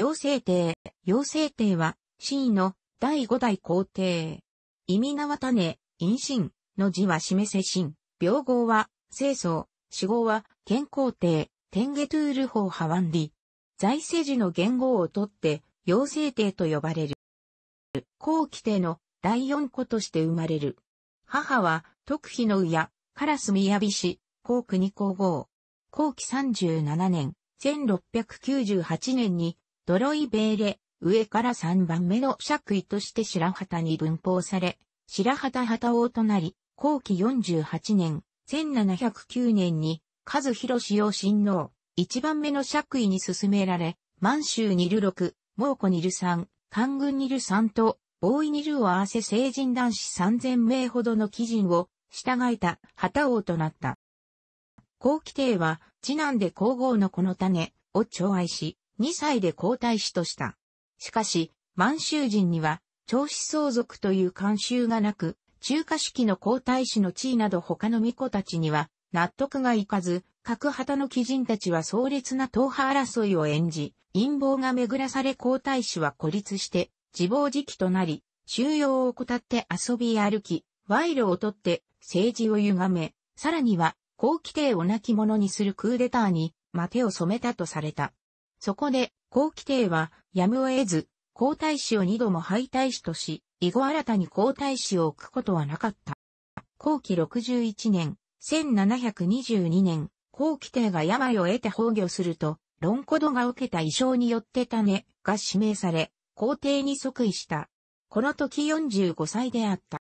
陽生帝。陽生帝は、真意の第五代皇帝。意味縄種、陰神の字は示せ神。病号は、清掃。死号は、健康帝。天下トゥール法ハワン財政時の言語をとって、陽生帝と呼ばれる。後期帝の第四子として生まれる。母は、徳妃の親、烏宮美氏、皇国皇后。後期37年、1698年にドロイベーレ、上から3番目の爵位として白旗に分布され、白旗旗王となり、後期48年、1709年に、数広氏を親王、1番目の爵位に進められ、満州にル6、蒙古にル3、官軍にル3と、大井にルを合わせ成人男子3000名ほどの基人を、従えた旗王となった。後期帝は、次男で皇后のこの種を寵愛し、2歳で皇太子とした。しかし、満州人には、長子相続という慣習がなく、中華式の皇太子の地位など他の巫女たちには、納得がいかず、各旗の貴人たちは壮烈な党派争いを演じ、陰謀が巡らされ皇太子は孤立して、自暴自棄となり、収容を怠って遊び歩き、賄賂を取って政治を歪め、さらには、皇期帝を亡き者にするクーデターに、ま手を染めたとされた。そこで、後期帝は、やむを得ず、皇太子を二度も敗退しとし、以後新たに皇太子を置くことはなかった。後期61年、1722年、後期帝が病を得て崩御すると、論古度が受けた異象によって種が指名され、皇帝に即位した。この時45歳であった。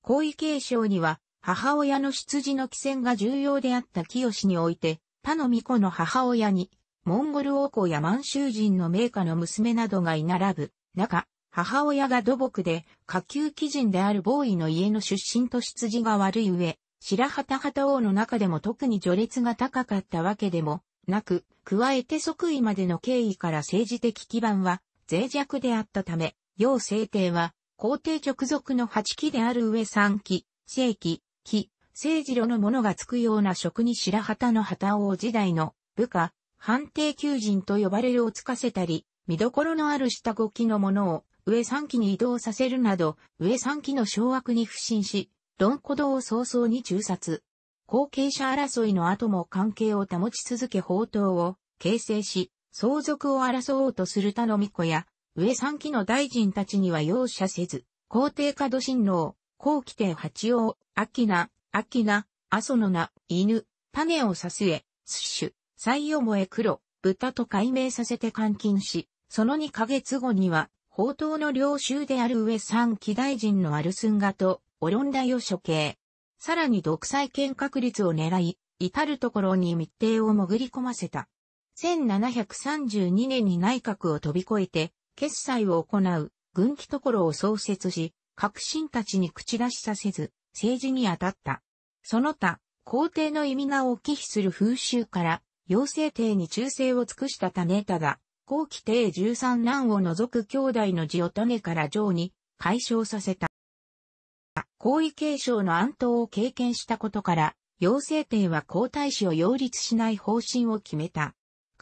皇位継承には、母親の出自の帰選が重要であった清において、他の巫女の母親に、モンゴル王侯や満州人の名家の娘などが居並ぶ中、母親が土木で下級貴人であるボーイの家の出身と出自が悪い上、白旗旗王の中でも特に序列が高かったわけでもなく、加えて即位までの経緯から政治的基盤は脆弱であったため、要政帝は皇帝直属の八期である上三期、正期、期、政治郎の者がつくような職に白旗の旗王時代の部下、判定求人と呼ばれるをつかせたり、見どころのある下5期のものを上3期に移動させるなど、上3期の掌握に不信し、論古道を早々に中殺。後継者争いの後も関係を保ち続け宝刀を形成し、相続を争おうとする頼み子や、上三期の大臣たちには容赦せず、皇帝下土神王、後期帝八王、秋名、秋名、阿蘇の名、犬、種を指すえ、スッシュ、西よもえ黒、豚と改名させて監禁し、その2ヶ月後には、宝刀の領収である上三期大臣のアルスンガと、オロンダを処刑。さらに独裁権確立を狙い、至るところに密定を潜り込ませた。1732年に内閣を飛び越えて、決裁を行う、軍機ところを創設し、革新たちに口出しさせず、政治に当たった。その他、皇帝の意味がを忌避する風習から、陽性帝に忠誠を尽くした種ただ、後期帝十三男を除く兄弟の字を種から上に解消させた。皇位継承の安東を経験したことから、陽性帝は皇太子を擁立しない方針を決めた。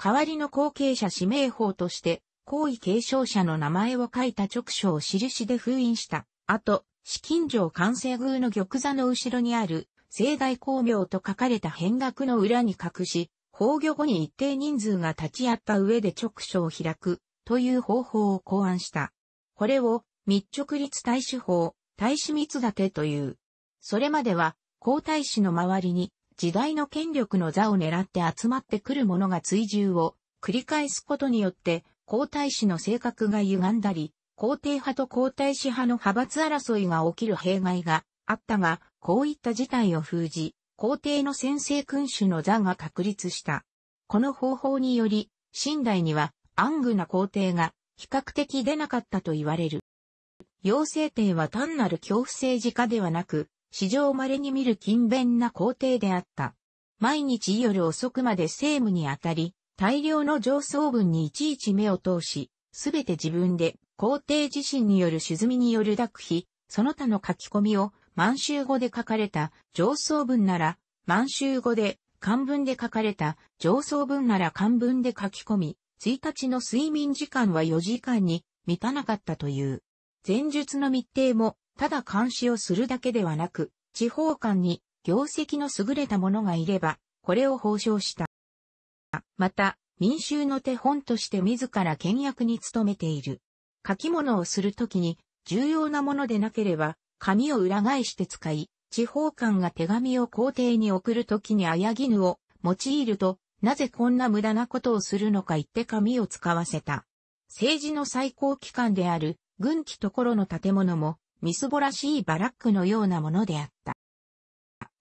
代わりの後継者指名法として、皇位継承者の名前を書いた直書を印で封印した。後、資金城完成宮の玉座の後ろにある、盛大光明と書かれた変額の裏に隠し、崩御後に一定人数が立ち会った上で直書を開くという方法を考案した。これを密直立大使法、大使密立という。それまでは皇太子の周りに時代の権力の座を狙って集まってくる者が追従を繰り返すことによって皇太子の性格が歪んだり、皇帝派と皇太子派の派閥争いが起きる弊害があったが、こういった事態を封じ、皇帝の先制君主の座が確立した。この方法により、寝代には、暗愚な皇帝が、比較的出なかったと言われる。妖精帝は単なる恐怖政治家ではなく、史上稀に見る勤勉な皇帝であった。毎日夜遅くまで政務にあたり、大量の上層文にいちいち目を通し、すべて自分で皇帝自身による沈みによる諾費、その他の書き込みを満州語で書かれた上層文なら、満州語で、漢文で書かれた上層文なら漢文で書き込み、1日の睡眠時間は4時間に満たなかったという。前述の密定も、ただ監視をするだけではなく、地方官に業績の優れた者がいれば、これを報奨した。また、民衆の手本として自ら倹約に努めている。書き物をするときに、重要なものでなければ、紙を裏返して使い、地方官が手紙を皇帝に送るときに綾絹を用いると、なぜこんな無駄なことをするのか言って紙を使わせた。政治の最高機関である軍機ところの建物も、みすぼらしいバラックのようなものであった。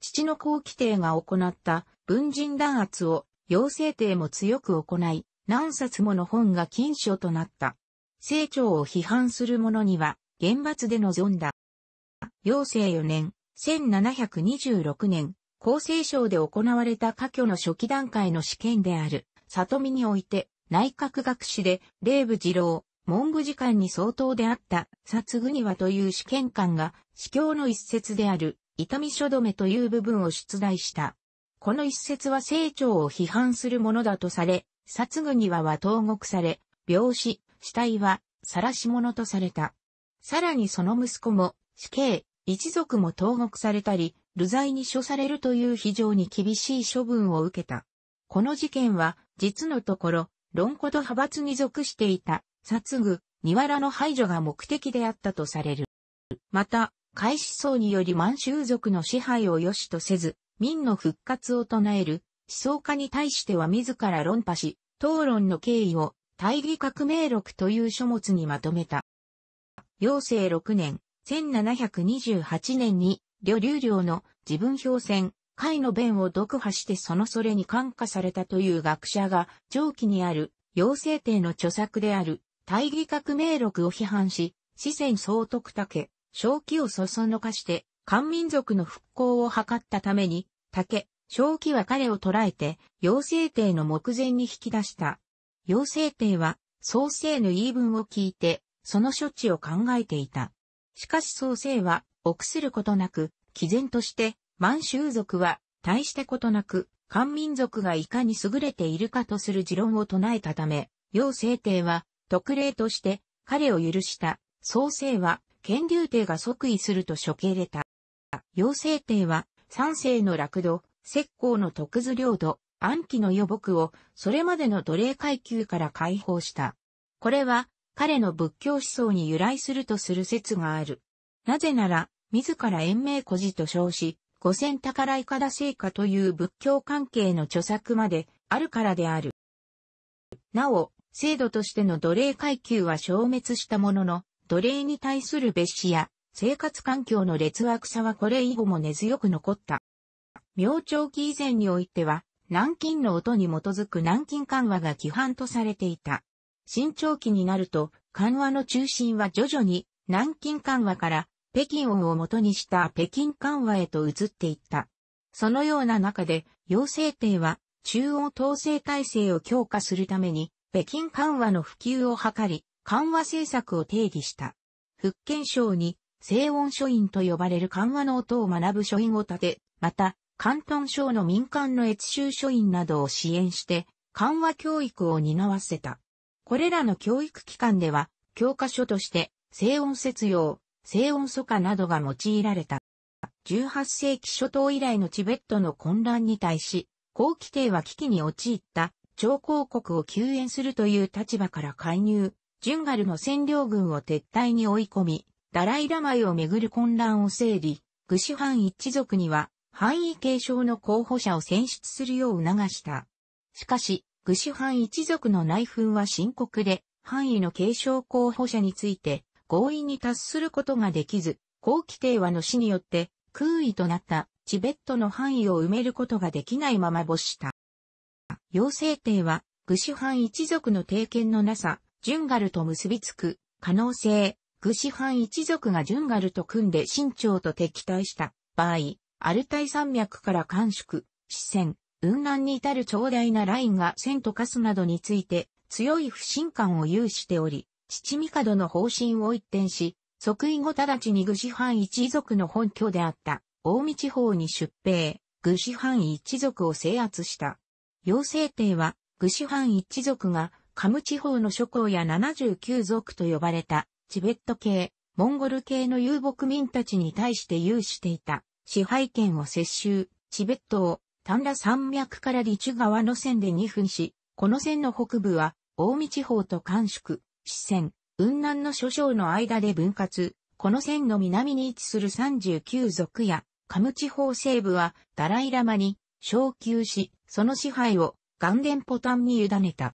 父の皇規帝が行った文人弾圧を、養成帝も強く行い、何冊もの本が禁書となった。清張を批判する者には、厳罰で臨んだ。陽成4年、1726年、厚生省で行われた科挙の初期段階の試験である、里見において、内閣学士で、霊部二郎、文部次官に相当であった、殺具はという試験官が、司教の一節である、痛み書止めという部分を出題した。この一節は成長を批判するものだとされ、殺具はは投獄され、病死、死体は、晒し者とされた。さらにその息子も、死刑、一族も投獄されたり、流罪に処されるという非常に厳しい処分を受けた。この事件は、実のところ、論古と派閥に属していた、殺具、庭らの排除が目的であったとされる。また、開始層により満州族の支配を良しとせず、民の復活を唱える、思想家に対しては自ら論破し、討論の経緯を、大義革命録という書物にまとめた。陽政6年、1728年に、呂流量の自分表戦、会の弁を読破してそのそれに感化されたという学者が、上記にある、妖精帝の著作である、大義革命録を批判し、四川総督竹、正気をそそのかして、漢民族の復興を図ったために、竹、正気は彼を捕らえて、妖精帝の目前に引き出した。妖精帝は、創生の言い分を聞いて、その処置を考えていた。しかし創生は、臆することなく、毅然として、満州族は、大してことなく、漢民族がいかに優れているかとする持論を唱えたため、妖精帝は、特例として、彼を許した。創生は、権竜帝が即位すると処刑れた。妖精帝は、三世の落土、石膏の徳図領土、暗記の予木を、それまでの奴隷階級から解放した。これは、彼の仏教思想に由来するとする説がある。なぜなら、自ら延命孤児と称し、五千宝いかだ聖歌という仏教関係の著作まであるからである。なお、制度としての奴隷階級は消滅したものの、奴隷に対する別紙や生活環境の劣悪さはこれ以後も根強く残った。明朝期以前においては、南京の音に基づく南京緩和が規範とされていた。新長期になると、緩和の中心は徐々に南京緩和から北京音を元にした北京緩和へと移っていった。そのような中で、陽性帝は中央統制体制を強化するために、北京緩和の普及を図り、緩和政策を定義した。福建省に、西音書院と呼ばれる緩和の音を学ぶ書院を建て、また、関東省の民間の越州書院などを支援して、緩和教育を担わせた。これらの教育機関では、教科書として、静音節用、静音素化などが用いられた。18世紀初頭以来のチベットの混乱に対し、後期帝は危機に陥った超公国を救援するという立場から介入、ジュンガルの占領軍を撤退に追い込み、ダライラマイをめぐる混乱を整理、グシハン一族には、範囲継承の候補者を選出するよう促した。しかし、具志藩一族の内紛は深刻で、範囲の継承候補者について合意に達することができず、後期帝和の死によって空位となったチベットの範囲を埋めることができないまま没した。妖精帝は具志藩一族の定験のなさ、ジュンガルと結びつく可能性、具志藩一族がジュンガルと組んで新朝と敵対した場合、アルタイ山脈から寒縮、四川、雲南に至る長大なラインが線と化すなどについて強い不信感を有しており、父帝の方針を一転し、即位後直ちに愚子藩一族の本拠であった大見地方に出兵、愚子藩一族を制圧した。陽聖帝は愚子藩一族がカム地方の諸侯や79族と呼ばれたチベット系、モンゴル系の遊牧民たちに対して有していた支配権を接収、チベットを丹羅山脈から陸中川の線で2分し、この線の北部は、大見地方と甘宿、四川、雲南の諸省の間で分割、この線の南に位置する39族や、カム地方西部は、ダライラマに、昇級し、その支配を、ガンデンポタンに委ねた。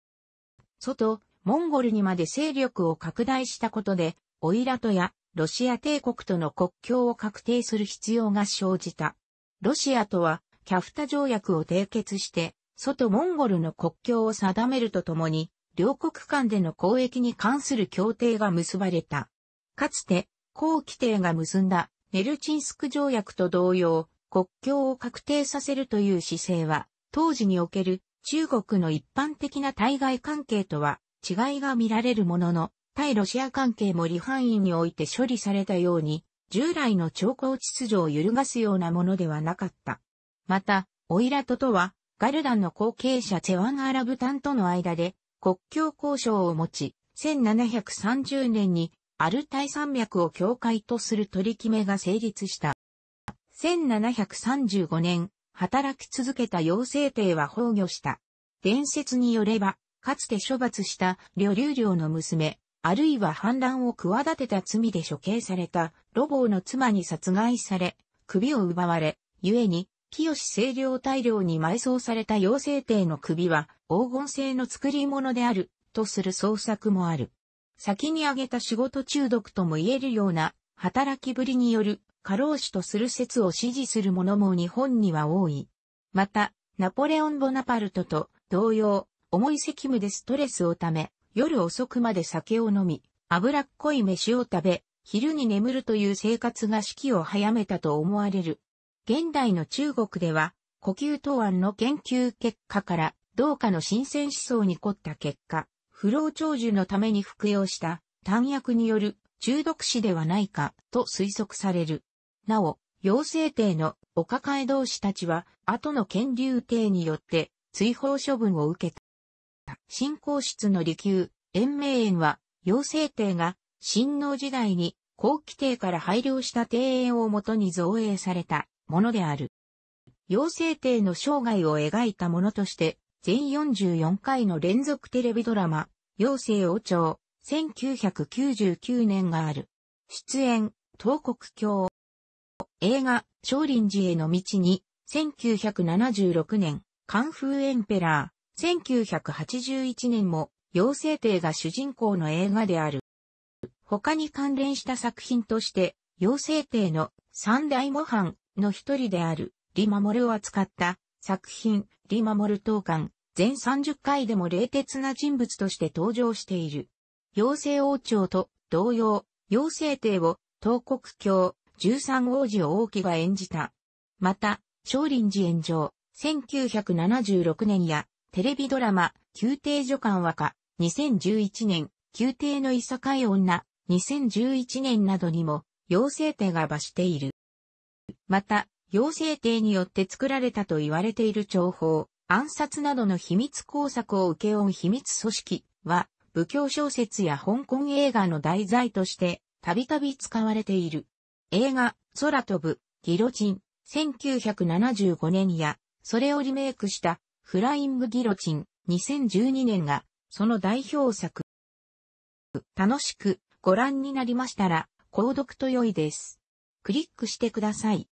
外、モンゴルにまで勢力を拡大したことで、オイラトや、ロシア帝国との国境を確定する必要が生じた。ロシアとはキャフタ条約を締結して、外モンゴルの国境を定めるとともに、両国間での交易に関する協定が結ばれた。かつて、高規定が結んだメルチンスク条約と同様、国境を確定させるという姿勢は、当時における中国の一般的な対外関係とは違いが見られるものの、対ロシア関係も離反院において処理されたように、従来の超高秩序を揺るがすようなものではなかった。また、オイラトとは、ガルダンの後継者チェワンアラブタンとの間で国境交渉を持ち、1730年にアルタイ山脈を境界とする取り決めが成立した。1735年、働き続けた妖精帝は崩御した。伝説によれば、かつて処罰した旅流領の娘、あるいは反乱を企てた罪で処刑されたロボーの妻に殺害され、首を奪われ、故に清清涼大量に埋葬された妖精帝の首は黄金製の作り物であるとする創作もある。先に挙げた仕事中毒とも言えるような働きぶりによる過労死とする説を支持する者も日本には多い。また、ナポレオン・ボナパルトと同様、重い責務でストレスをため、夜遅くまで酒を飲み、脂っこい飯を食べ、昼に眠るという生活が士気を早めたと思われる。現代の中国では、呼吸答案の研究結果から、同化の新鮮思想に凝った結果、不老長寿のために服用した単薬による中毒死ではないかと推測される。なお、陽性帝のお抱え同士たちは、後の権竜帝によって追放処分を受けた。新皇室の離宮、延命園は、陽性帝が、新皇時代に、後期帝から配慮した庭園をもとに造営された、ものである。妖精帝の生涯を描いたものとして、全44回の連続テレビドラマ、妖精王朝、1999年がある。出演、東国京。映画、少林寺への道に、1976年、カンフーエンペラー、1981年も、妖精帝が主人公の映画である。他に関連した作品として、妖精帝の三大模範、の一人である、リマモルを扱った作品、リマモル当館、全30回でも冷徹な人物として登場している。妖精王朝と同様、妖精帝を東国教13王子を王毅が演じた。また、少林寺炎上、1976年や、テレビドラマ、宮廷女官和歌、2011年、宮廷のいさかい女、2011年などにも、妖精帝が罰している。また、妖精帝によって作られたと言われている情報、暗殺などの秘密工作を受け負う秘密組織は、武教小説や香港映画の題材として、たびたび使われている。映画、空飛ぶ、ギロチン、1975年や、それをリメイクした、フライングギロチン、2012年が、その代表作。楽しくご覧になりましたら、購読と良いです。クリックしてください。